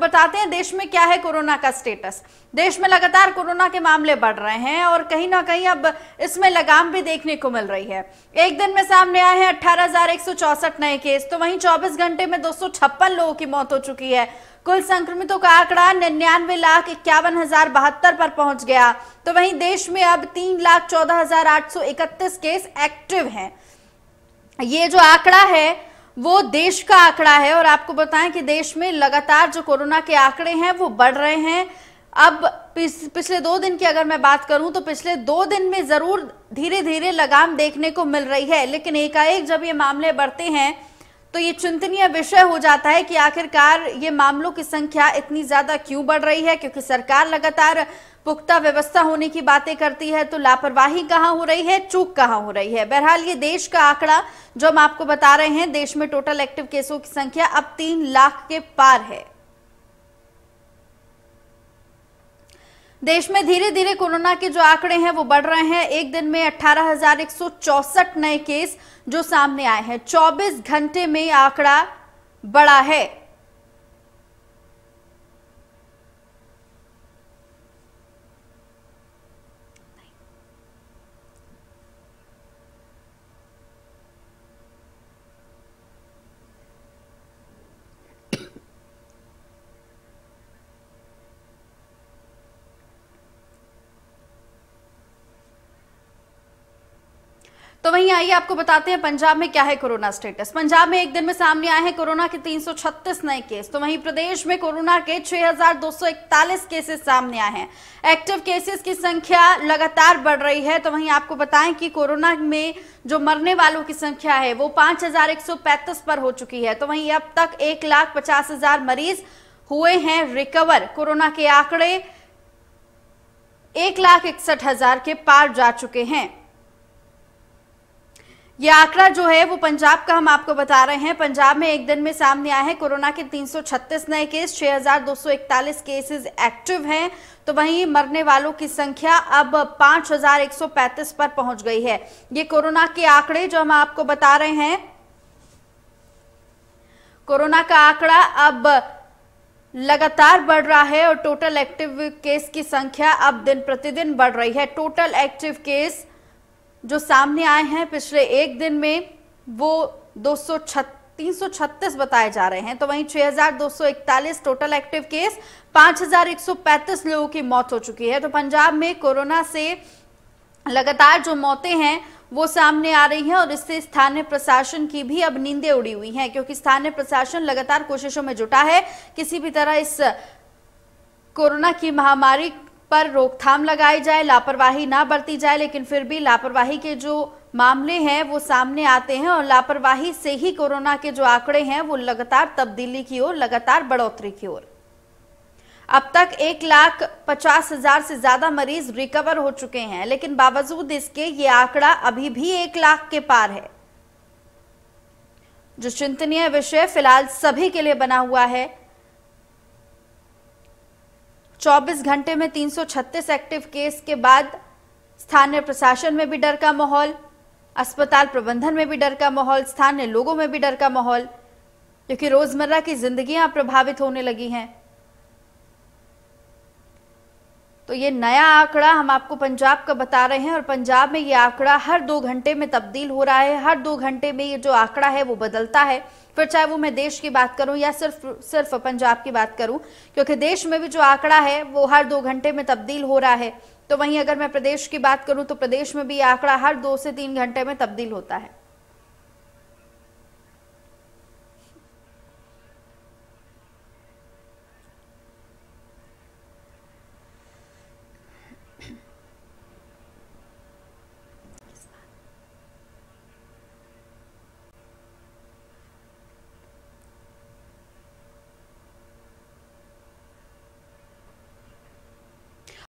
बताते हैं देश में क्या है कोरोना का स्टेटस देश में लगातार कोरोना के मामले बढ़ रहे हैं और कहीं ना कहीं अब इसमें लगाम भी देखने को मिल रही है एक दिन में सामने आए हैं अठारह नए केस तो वहीं चौबीस घंटे में दो लोगों की मौत हो चुकी है कुल संक्रमितों का आंकड़ा निन्यानवे लाख इक्यावन हजार बहत्तर पर पहुंच गया तो वहीं देश में अब तीन लाख चौदह हजार आठ सौ इकतीस केस एक्टिव हैं ये जो आंकड़ा है वो देश का आंकड़ा है और आपको बताएं कि देश में लगातार जो कोरोना के आंकड़े हैं वो बढ़ रहे हैं अब पिछ, पिछले दो दिन की अगर मैं बात करूं तो पिछले दो दिन में जरूर धीरे धीरे लगाम देखने को मिल रही है लेकिन एकाएक जब ये मामले बढ़ते हैं तो ये चिंतनीय विषय हो जाता है कि आखिरकार ये मामलों की संख्या इतनी ज्यादा क्यों बढ़ रही है क्योंकि सरकार लगातार पुख्ता व्यवस्था होने की बातें करती है तो लापरवाही कहाँ हो रही है चूक कहाँ हो रही है बहरहाल ये देश का आंकड़ा जो हम आपको बता रहे हैं देश में टोटल एक्टिव केसों की संख्या अब तीन लाख के पार है देश में धीरे धीरे कोरोना के जो आंकड़े हैं वो बढ़ रहे हैं एक दिन में अठारह नए केस जो सामने आए हैं 24 घंटे में आंकड़ा बढ़ा है तो वहीं आइए आपको बताते हैं पंजाब में क्या है कोरोना स्टेटस पंजाब में एक दिन में सामने आए हैं कोरोना के 336 नए केस तो वहीं प्रदेश में कोरोना के 6,241 केसेस सामने आए हैं एक्टिव केसेस की संख्या लगातार बढ़ रही है तो वहीं आपको बताएं कि कोरोना में जो मरने वालों की संख्या है वो 5,135 पर हो चुकी है तो वहीं अब तक एक लाख पचास हजार मरीज हुए हैं रिकवर कोरोना के आंकड़े एक लाख इकसठ हजार के पार जा चुके हैं ये आंकड़ा जो है वो पंजाब का हम आपको बता रहे हैं पंजाब में एक दिन में सामने आए हैं कोरोना के 336 नए केस 6,241 केसेस एक्टिव हैं तो वहीं मरने वालों की संख्या अब 5,135 पर पहुंच गई है ये कोरोना के आंकड़े जो हम आपको बता रहे हैं कोरोना का आंकड़ा अब लगातार बढ़ रहा है और टोटल एक्टिव केस की संख्या अब दिन प्रतिदिन बढ़ रही है टोटल एक्टिव केस जो सामने आए हैं पिछले एक दिन में वो दो सौ बताए जा रहे हैं तो वहीं 6,241 टोटल एक्टिव केस 5,135 लोगों की मौत हो चुकी है तो पंजाब में कोरोना से लगातार जो मौतें हैं वो सामने आ रही हैं और इससे स्थानीय प्रशासन की भी अब नींदें उड़ी हुई हैं क्योंकि स्थानीय प्रशासन लगातार कोशिशों में जुटा है किसी भी तरह इस कोरोना की महामारी पर रोकथाम लगाई जाए लापरवाही ना बरती जाए लेकिन फिर भी लापरवाही के जो मामले हैं वो सामने आते हैं और लापरवाही से ही कोरोना के जो आंकड़े हैं वो लगातार तब्दीली की ओर लगातार बढ़ोतरी की ओर अब तक एक लाख पचास हजार से ज्यादा मरीज रिकवर हो चुके हैं लेकिन बावजूद इसके ये आंकड़ा अभी भी एक लाख के पार है जो चिंतनीय विषय फिलहाल सभी के लिए बना हुआ है 24 घंटे में 336 एक्टिव केस के बाद स्थानीय प्रशासन में भी डर का माहौल अस्पताल प्रबंधन में भी डर का माहौल स्थानीय लोगों में भी डर का माहौल क्योंकि रोजमर्रा की जिंदगियां प्रभावित होने लगी हैं तो ये नया आंकड़ा हम आपको पंजाब का बता रहे हैं और पंजाब में ये आंकड़ा हर दो घंटे में तब्दील हो रहा है हर दो घंटे में ये जो आंकड़ा है वो बदलता है फिर चाहे वो मैं देश की बात करूं या सिर्फ सिर्फ पंजाब की बात करूं क्योंकि देश में भी जो आंकड़ा है वो हर दो घंटे में तब्दील हो रहा है तो वहीं अगर मैं प्रदेश की बात करूं तो प्रदेश में भी आंकड़ा हर दो से तीन घंटे में तब्दील होता है